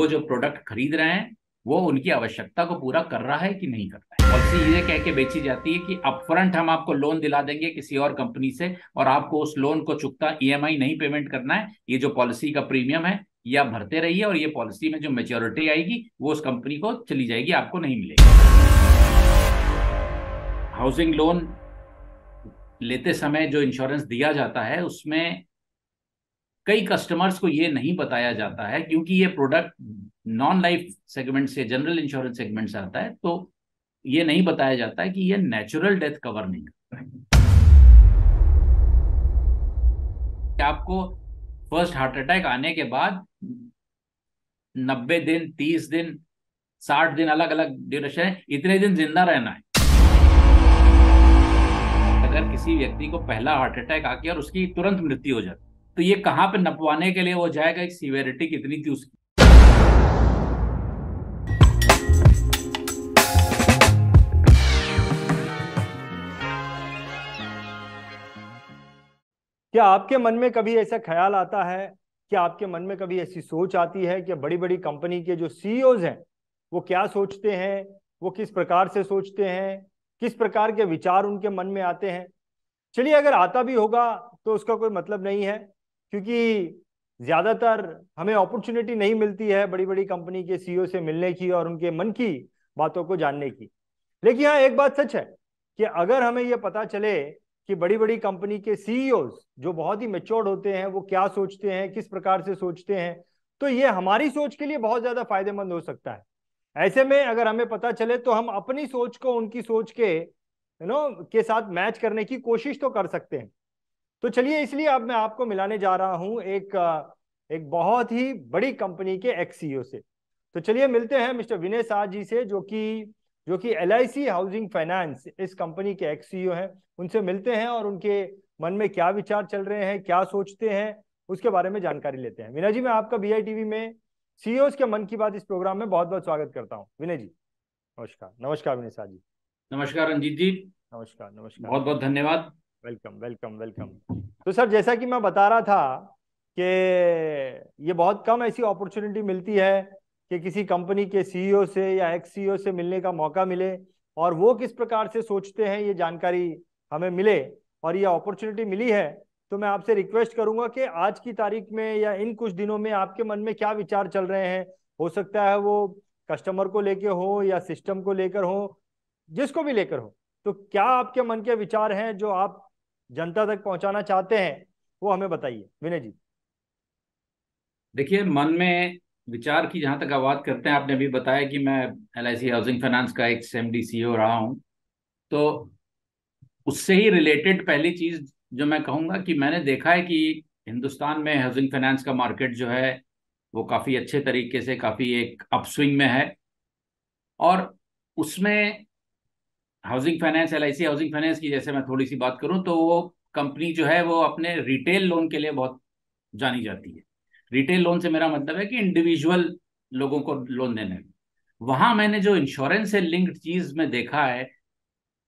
वो जो प्रोडक्ट खरीद रहे हैं वो उनकी आवश्यकता को पूरा कर रहा है कि नहीं कर रहा है पॉलिसी ये कह के बेची जाती है कि अपफ्रंट हम आपको लोन दिला देंगे किसी और कंपनी से और आपको उस लोन को चुकता ईएमआई e नहीं पेमेंट करना है ये जो पॉलिसी का प्रीमियम है आप भरते रहिए और ये पॉलिसी में जो मेच्योरिटी आएगी वो उस कंपनी को चली जाएगी आपको नहीं मिलेगी हाउसिंग लोन लेते समय जो इंश्योरेंस दिया जाता है उसमें कई कस्टमर्स को ये नहीं बताया जाता है क्योंकि ये प्रोडक्ट नॉन लाइफ सेगमेंट से जनरल इंश्योरेंस सेगमेंट से आता है तो ये नहीं बताया जाता है कि ये नेचुरल डेथ कवर नहीं है आपको फर्स्ट हार्ट अटैक आने के बाद नब्बे दिन तीस दिन साठ दिन अलग अलग ड्यूरेशन है इतने दिन जिंदा रहना है अगर किसी व्यक्ति को पहला हार्ट अटैक आके और उसकी तुरंत मृत्यु हो जाती तो ये कहां पे नपवाने के लिए वो जाएगा एक सीवियरिटी कितनी थी उसकी क्या आपके मन में कभी ऐसा ख्याल आता है क्या आपके मन में कभी ऐसी सोच आती है कि बड़ी बड़ी कंपनी के जो सीईओज e हैं वो क्या सोचते हैं वो किस प्रकार से सोचते हैं किस प्रकार के विचार उनके मन में आते हैं चलिए अगर आता भी होगा तो उसका कोई मतलब नहीं है क्योंकि ज्यादातर हमें अपॉर्चुनिटी नहीं मिलती है बड़ी बड़ी कंपनी के सीईओ e से मिलने की और उनके मन की बातों को जानने की लेकिन हाँ एक बात सच है कि अगर हमें यह पता चले कि बड़ी बड़ी कंपनी के सीईओ e जो बहुत ही मेच्योर्ड होते हैं वो क्या सोचते हैं किस प्रकार से सोचते हैं तो ये हमारी सोच के लिए बहुत ज्यादा फायदेमंद हो सकता है ऐसे में अगर हमें पता चले तो हम अपनी सोच को उनकी सोच के यू नो के साथ मैच करने की कोशिश तो कर सकते हैं तो चलिए इसलिए अब मैं आपको मिलाने जा रहा हूं एक एक बहुत ही बड़ी कंपनी के एक्स e से तो चलिए मिलते हैं मिस्टर विनय शाह जी से जो कि जो कि एल हाउसिंग फाइनेंस इस कंपनी के एक्स e हैं उनसे मिलते हैं और उनके मन में क्या विचार चल रहे हैं क्या सोचते हैं उसके बारे में जानकारी लेते हैं विनय जी मैं आपका बी टीवी में सीईओ e के मन की बात इस प्रोग्राम में बहुत बहुत स्वागत करता हूँ विनय जी नमस्कार नमस्कार विनय शाह जी नमस्कार रंजीत जी नमस्कार नमस्कार बहुत बहुत धन्यवाद वेलकम वेलकम वेलकम तो सर जैसा कि मैं बता रहा था कि ये बहुत कम ऐसी अपॉर्चुनिटी मिलती है कि किसी कंपनी के सीईओ e से या एक्स सीईओ e से मिलने का मौका मिले और वो किस प्रकार से सोचते हैं ये जानकारी हमें मिले और ये अपॉर्चुनिटी मिली है तो मैं आपसे रिक्वेस्ट करूंगा कि आज की तारीख में या इन कुछ दिनों में आपके मन में क्या विचार चल रहे हैं हो सकता है वो कस्टमर को लेकर हो या सिस्टम को लेकर हो जिसको भी लेकर हो तो क्या आपके मन के विचार हैं जो आप जनता तक पहुंचाना चाहते हैं वो हमें बताइए विनय जी देखिए मन में विचार की जहां तक आवाज करते हैं आपने अभी बताया कि मैं एल हाउसिंग फाइनेंस का एक एम डी सी रहा हूं तो उससे ही रिलेटेड पहली चीज जो मैं कहूंगा कि मैंने देखा है कि हिंदुस्तान में हाउसिंग फाइनेंस का मार्केट जो है वो काफ़ी अच्छे तरीके से काफ़ी एक अपस्विंग में है और उसमें housing finance L housing finance की जैसे मैं थोड़ी सी बात करूँ तो वो कंपनी जो है वो अपने रिटेल लोन के लिए बहुत जानी जाती है रिटेल लोन से मेरा मतलब है कि इंडिविजुअल लोगों को लोन देने में वहां मैंने जो इंश्योरेंस से लिंक्ड चीज में देखा है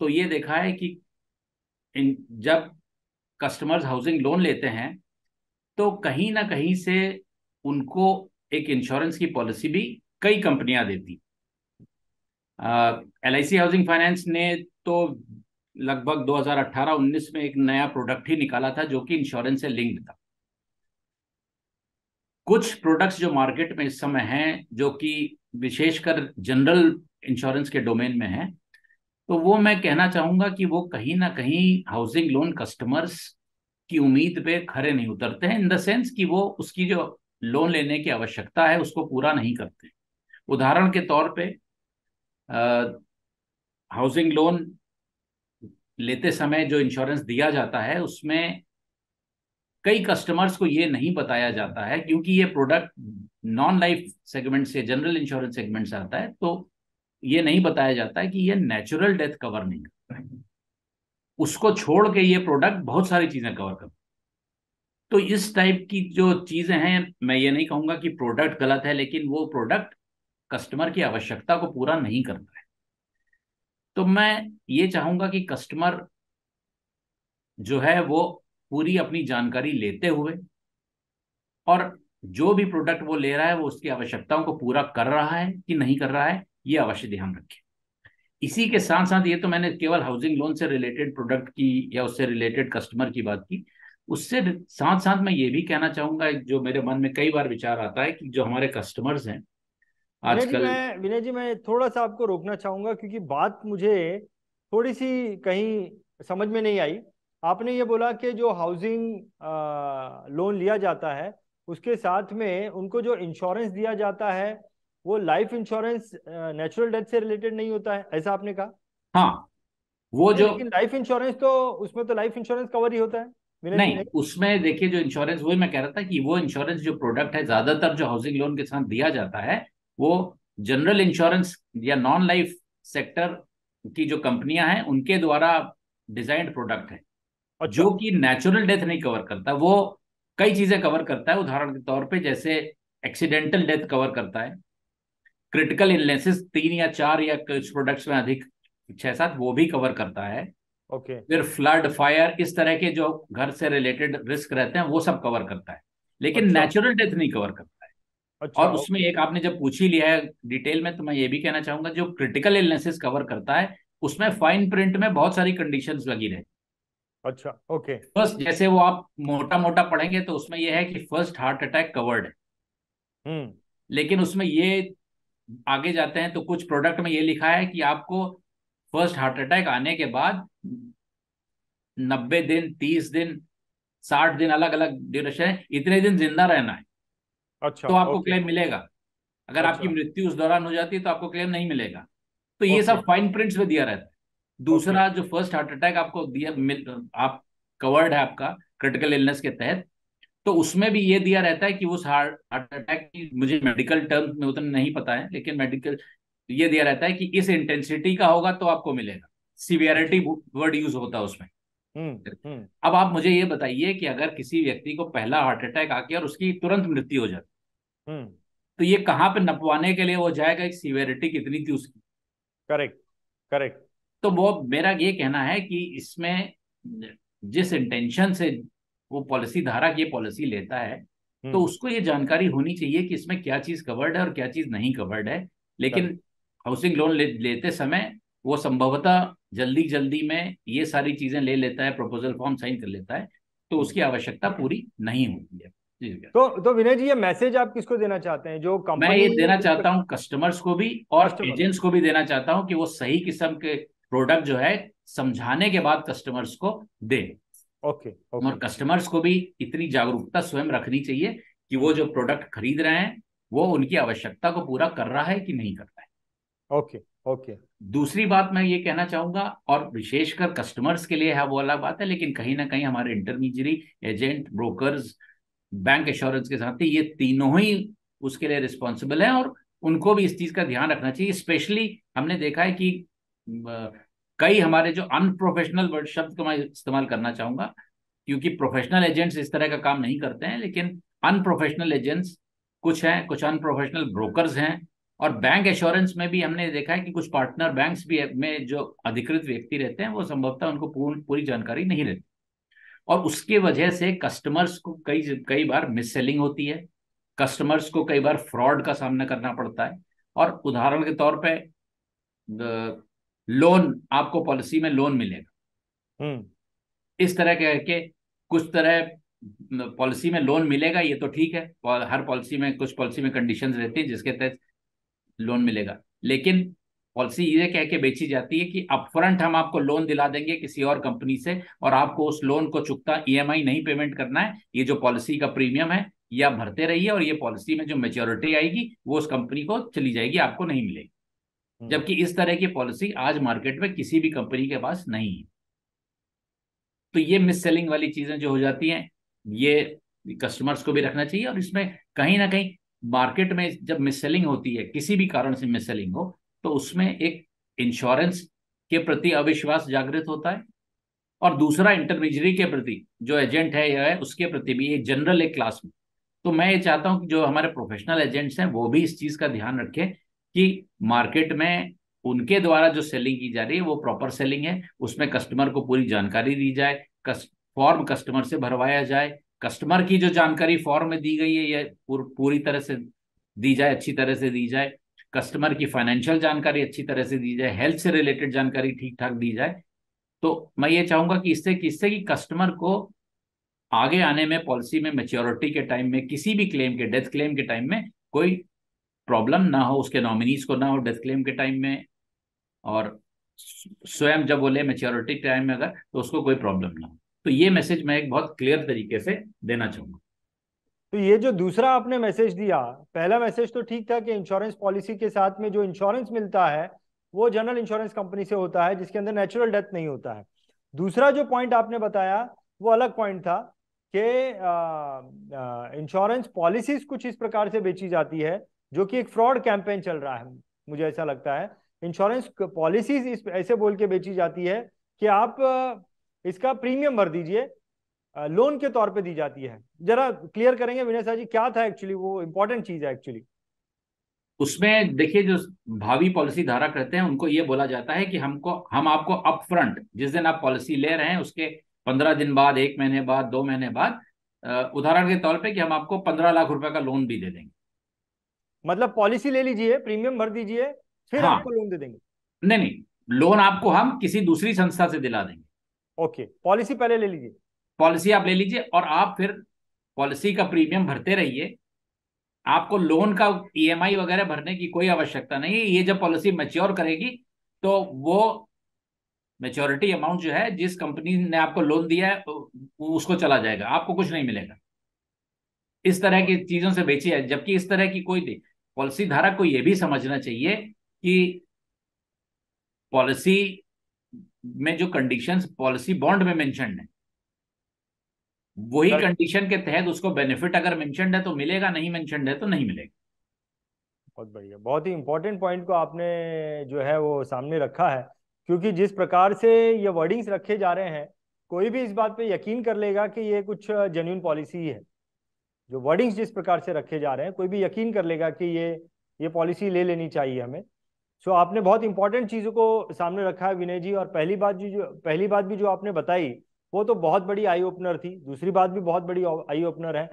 तो ये देखा है कि इन जब कस्टमर्स हाउसिंग लोन लेते हैं तो कहीं ना कहीं से उनको एक इंश्योरेंस की पॉलिसी भी कई कंपनियां देती L I C housing finance ने तो लगभग 2018-19 में एक नया प्रोडक्ट ही निकाला था जो कि इंश्योरेंस से लिंक्ड था कुछ प्रोडक्ट्स जो मार्केट में इस समय हैं जो कि विशेषकर जनरल इंश्योरेंस के डोमेन में हैं तो वो मैं कहना चाहूंगा कि वो कहीं ना कहीं हाउसिंग लोन कस्टमर्स की उम्मीद पे खरे नहीं उतरते हैं इन द सेंस कि वो उसकी जो लोन लेने की आवश्यकता है उसको पूरा नहीं करते उदाहरण के तौर पे हाउसिंग लोन लेते समय जो इंश्योरेंस दिया जाता है उसमें कई कस्टमर्स को ये नहीं बताया जाता है क्योंकि ये प्रोडक्ट नॉन लाइफ सेगमेंट से जनरल इंश्योरेंस सेगमेंट से आता है तो ये नहीं बताया जाता है कि ये नेचुरल डेथ कवर नहीं करता है उसको छोड़ के ये प्रोडक्ट बहुत सारी चीजें कवर करता तो इस टाइप की जो चीजें हैं मैं ये नहीं कहूंगा कि प्रोडक्ट गलत है लेकिन वो प्रोडक्ट कस्टमर की आवश्यकता को पूरा नहीं कर पाए है तो मैं ये चाहूंगा कि कस्टमर जो है वो पूरी अपनी जानकारी लेते हुए और जो भी प्रोडक्ट वो ले रहा है वो उसकी आवश्यकताओं को पूरा कर रहा है कि नहीं कर रहा है ये अवश्य ध्यान रखें इसी के साथ साथ ये तो मैंने केवल हाउसिंग लोन से रिलेटेड प्रोडक्ट की या उससे रिलेटेड कस्टमर की बात की उससे साथ साथ मैं ये भी कहना चाहूंगा जो मेरे मन में कई बार विचार आता है कि जो हमारे कस्टमर्स हैं आजकल विनय जी मैं थोड़ा सा आपको रोकना चाहूंगा क्योंकि बात मुझे थोड़ी सी कहीं समझ में नहीं आई आपने ये बोला कि जो हाउसिंग लोन लिया जाता है उसके साथ में उनको जो इंश्योरेंस दिया जाता है वो लाइफ इंश्योरेंस नेचुरल डेथ से रिलेटेड नहीं होता है ऐसा आपने कहा हाँ वो जो लाइफ इंश्योरेंस तो उसमें तो लाइफ इंश्योरेंस कवर ही होता है नहीं, नहीं उसमें देखिए जो इंश्योरेंस वही मैं कह रहा था कि वो इंश्योरेंस जो प्रोडक्ट है ज्यादातर जो हाउसिंग लोन के साथ दिया जाता है वो जनरल इंश्योरेंस या नॉन लाइफ सेक्टर की जो कंपनियां हैं उनके द्वारा डिजाइंड प्रोडक्ट है और जो कि नेचुरल डेथ नहीं कवर करता वो कई चीजें कवर करता है उदाहरण के तौर पे जैसे एक्सीडेंटल डेथ कवर करता है क्रिटिकल इलनेसेस तीन या चार या कुछ प्रोडक्ट्स में अधिक छह सात वो भी कवर करता है ओके फिर फ्लड फायर इस तरह के जो घर से रिलेटेड रिस्क रहते हैं वो सब कवर करता है लेकिन नेचुरल अच्छा। डेथ नहीं कवर करता अच्छा, और उसमें एक आपने जब पूछ ही लिया है डिटेल में तो मैं ये भी कहना चाहूंगा जो क्रिटिकल इलनेसेस कवर करता है उसमें फाइन प्रिंट में बहुत सारी कंडीशन लगी रहे अच्छा ओके फर्स्ट जैसे वो आप मोटा मोटा पढ़ेंगे तो उसमें यह है कि फर्स्ट हार्ट अटैक कवर्ड है लेकिन उसमें ये आगे जाते हैं तो कुछ प्रोडक्ट में ये लिखा है कि आपको फर्स्ट हार्ट अटैक आने के बाद नब्बे दिन तीस दिन साठ दिन अलग अलग ड्यूरेशन है इतने दिन जिंदा रहना है अच्छा तो आपको क्लेम मिलेगा अगर आपकी अच्छा। मृत्यु उस दौरान हो जाती है तो आपको क्लेम नहीं मिलेगा तो ये सब फाइन प्रिंट्स में दिया रहता है दूसरा जो फर्स्ट हार्ट अटैक आपको दिया आप कवर्ड है आपका क्रिटिकल इलनेस के तहत तो उसमें भी ये दिया रहता है कि उस हार्ट हार्ट अटैक की मुझे मेडिकल टर्म्स में उतना नहीं पता है लेकिन मेडिकल ये दिया रहता है कि इस इंटेंसिटी का होगा तो आपको मिलेगा सीवियरिटी वर्ड यूज होता है उसमें हम्म, हम्म। अब आप मुझे ये बताइए कि अगर किसी व्यक्ति को पहला हार्ट अटैक आके और उसकी तुरंत मृत्यु हो जाती हम्म। तो ये कहाँ पे नपवाने के लिए वो जाएगा एक सीवियरिटी कितनी थी उसकी करेक्ट करेक्ट तो वो मेरा ये कहना है कि इसमें जिस इंटेंशन से वो पॉलिसी धारक ये पॉलिसी लेता है तो हम्म। उसको ये जानकारी होनी चाहिए कि इसमें क्या चीज कवर्ड है और क्या चीज नहीं कवर्ड है लेकिन हाउसिंग लोन ले, लेते समय वो संभवतः जल्दी जल्दी में ये सारी चीजें ले लेता है प्रपोजल फॉर्म साइन कर लेता है तो उसकी आवश्यकता पूरी नहीं होती है तो तो विनय जी ये मैसेज आप किसको देना चाहते हैं जो मैं ये देना चाहता हूँ कस्टमर्स को भी और एजेंट्स को भी देना चाहता हूँ कि वो सही किस्म के प्रोडक्ट जो है समझाने के बाद कस्टमर्स को दे ओके और कस्टमर्स को भी इतनी जागरूकता स्वयं रखनी चाहिए कि वो जो प्रोडक्ट खरीद रहे हैं वो उनकी आवश्यकता को पूरा कर रहा है कि नहीं कर रहा है ओके ओके दूसरी बात मैं ये कहना चाहूंगा और विशेषकर कस्टमर्स के लिए है वो अलग बात है लेकिन कहीं ना कहीं हमारे intermediary agent brokers bancassurance के साथ ये तीनों ही उसके लिए रिस्पॉन्सिबल है और उनको भी इस चीज का ध्यान रखना चाहिए स्पेशली हमने देखा है कि कई हमारे जो अनप्रोफेशनल वर्ड शब्द का मैं इस्तेमाल करना चाहूंगा क्योंकि प्रोफेशनल एजेंट्स इस तरह का काम नहीं करते हैं लेकिन अनप्रोफेशनल एजेंट्स कुछ हैं कुछ अनप्रोफेशनल ब्रोकर्स हैं और बैंक एश्योरेंस में भी हमने देखा है कि कुछ पार्टनर बैंक्स भी में जो अधिकृत व्यक्ति रहते हैं वो संभवतः उनको पूर्ण पूरी जानकारी नहीं रहती और उसके वजह से कस्टमर्स को कई कई बार मिससेलिंग होती है कस्टमर्स को कई बार फ्रॉड का सामना करना पड़ता है और उदाहरण के तौर पे लोन आपको पॉलिसी में लोन मिलेगा हम्म। इस तरह के करके कुछ तरह पॉलिसी में लोन मिलेगा ये तो ठीक है हर पॉलिसी में कुछ पॉलिसी में कंडीशंस रहती है जिसके तहत लोन मिलेगा लेकिन पॉलिसी ये कह के बेची जाती है कि अपफ्रंट हम आपको लोन दिला देंगे किसी और कंपनी से और आपको उस लोन को चुकता ईएमआई e नहीं पेमेंट करना है ये जो पॉलिसी का प्रीमियम है ये आप भरते रहिए और ये पॉलिसी में जो मेच्योरिटी आएगी वो उस कंपनी को चली जाएगी आपको नहीं मिलेगी हम्म। जबकि इस तरह की पॉलिसी आज मार्केट में किसी भी कंपनी के पास नहीं है तो ये मिस सेलिंग वाली चीजें जो हो जाती हैं ये कस्टमर्स को भी रखना चाहिए और इसमें कहीं ना कहीं मार्केट में जब मिस सेलिंग होती है किसी भी कारण से मिस सेलिंग हो तो उसमें एक इंश्योरेंस के प्रति अविश्वास जागृत होता है और दूसरा इंटरमीजरी के प्रति जो एजेंट है या है उसके प्रति भी एक जनरल एक क्लास में तो मैं ये चाहता हूं कि जो हमारे प्रोफेशनल एजेंट्स हैं वो भी इस चीज़ का ध्यान रखें कि मार्केट में उनके द्वारा जो सेलिंग की जा रही है वो प्रॉपर सेलिंग है उसमें कस्टमर को पूरी जानकारी दी जाए कस्ट, फॉर्म कस्टमर से भरवाया जाए कस्टमर की जो जानकारी फॉर्म में दी गई है यह पूर, पूरी तरह से दी जाए अच्छी तरह से दी जाए कस्टमर की फाइनेंशियल जानकारी अच्छी तरह से दी जाए हेल्थ से रिलेटेड जानकारी ठीक ठाक दी जाए तो मैं ये चाहूंगा कि इससे किससे कि कस्टमर को आगे आने में पॉलिसी में मेच्योरिटी के टाइम में किसी भी क्लेम के डेथ क्लेम के टाइम में कोई प्रॉब्लम ना हो उसके नॉमिनीज को ना हो डेथ क्लेम के टाइम में और स्वयं जब वो ले मेच्योरिटी टाइम में अगर तो उसको कोई प्रॉब्लम ना हो तो ये मैसेज मैं एक बहुत क्लियर तरीके से देना चाहूंगा तो ये जो दूसरा आपने मैसेज दिया पहला मैसेज तो ठीक था कि इंश्योरेंस पॉलिसी के साथ में जो इंश्योरेंस मिलता है वो जनरल इंश्योरेंस कंपनी से होता है जिसके अंदर नेचुरल डेथ नहीं होता है दूसरा जो पॉइंट आपने बताया वो अलग पॉइंट था कि इंश्योरेंस पॉलिसीज कुछ इस प्रकार से बेची जाती है जो कि एक फ्रॉड कैंपेन चल रहा है मुझे ऐसा लगता है इंश्योरेंस पॉलिसीज इस ऐसे बोल के बेची जाती है कि आप इसका प्रीमियम भर दीजिए लोन के तौर पे दी जाती है जरा क्लियर करेंगे विनय जी क्या था एक्चुअली वो इम्पोर्टेंट चीज है एक्चुअली उसमें देखिए जो भावी पॉलिसी धारा करते हैं उनको ये बोला जाता है कि हमको हम आपको अप फ्रंट जिस दिन आप पॉलिसी ले रहे हैं उसके पंद्रह दिन बाद एक महीने बाद दो महीने बाद उदाहरण के तौर पे कि हम आपको पंद्रह लाख रुपए का लोन भी दे देंगे मतलब पॉलिसी ले लीजिए प्रीमियम भर दीजिए फिर हाँ, आपको लोन दे देंगे नहीं नहीं लोन आपको हम किसी दूसरी संस्था से दिला देंगे ओके पॉलिसी पहले ले लीजिए पॉलिसी आप ले लीजिए और आप फिर पॉलिसी का प्रीमियम भरते रहिए आपको लोन का ईएमआई वगैरह भरने की कोई आवश्यकता नहीं है ये जब पॉलिसी मेच्योर करेगी तो वो मेच्योरिटी अमाउंट जो है जिस कंपनी ने आपको लोन दिया है उसको चला जाएगा आपको कुछ नहीं मिलेगा इस तरह की चीजों से बेची है जबकि इस तरह की कोई पॉलिसी धारक को यह भी समझना चाहिए कि पॉलिसी में जो कंडीशंस पॉलिसी बॉन्ड में मेंशन है वही कंडीशन के तहत उसको बेनिफिट अगर मेंशन है तो मिलेगा नहीं मेंशन है तो नहीं मिलेगा बहुत बढ़िया बहुत ही इंपॉर्टेंट पॉइंट को आपने जो है वो सामने रखा है क्योंकि जिस प्रकार से ये वर्डिंग्स रखे जा रहे हैं कोई भी इस बात पे यकीन कर लेगा कि ये कुछ जेन्यून पॉलिसी है जो वर्डिंग्स जिस प्रकार से रखे जा रहे हैं कोई भी यकीन कर लेगा कि ये ये पॉलिसी ले लेनी चाहिए हमें सो आपने बहुत इंपॉर्टेंट चीज़ों को सामने रखा है विनय जी और पहली बात जी जो पहली बात भी जो आपने बताई वो तो बहुत बड़ी आई ओपनर थी दूसरी बात भी बहुत बड़ी आई ओपनर है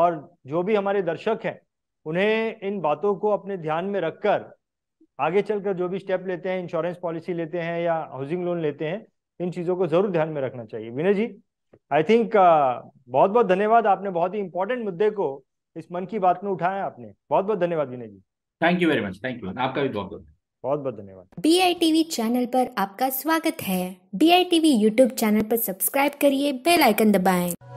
और जो भी हमारे दर्शक हैं उन्हें इन बातों को अपने ध्यान में रखकर आगे चलकर जो भी स्टेप लेते हैं इंश्योरेंस पॉलिसी लेते हैं या हाउसिंग लोन लेते हैं इन चीज़ों को जरूर ध्यान में रखना चाहिए विनय जी आई थिंक uh, बहुत बहुत धन्यवाद आपने बहुत ही इंपॉर्टेंट मुद्दे को इस मन की बात में उठाया आपने बहुत बहुत धन्यवाद Vinay ji thank you very much thank you आपका भी बहुत बहुत बहुत बहुत धन्यवाद बी आई टीवी चैनल पर आपका स्वागत है B I TV YouTube channel पर सब्सक्राइब करिए बेल आइकन दबाएं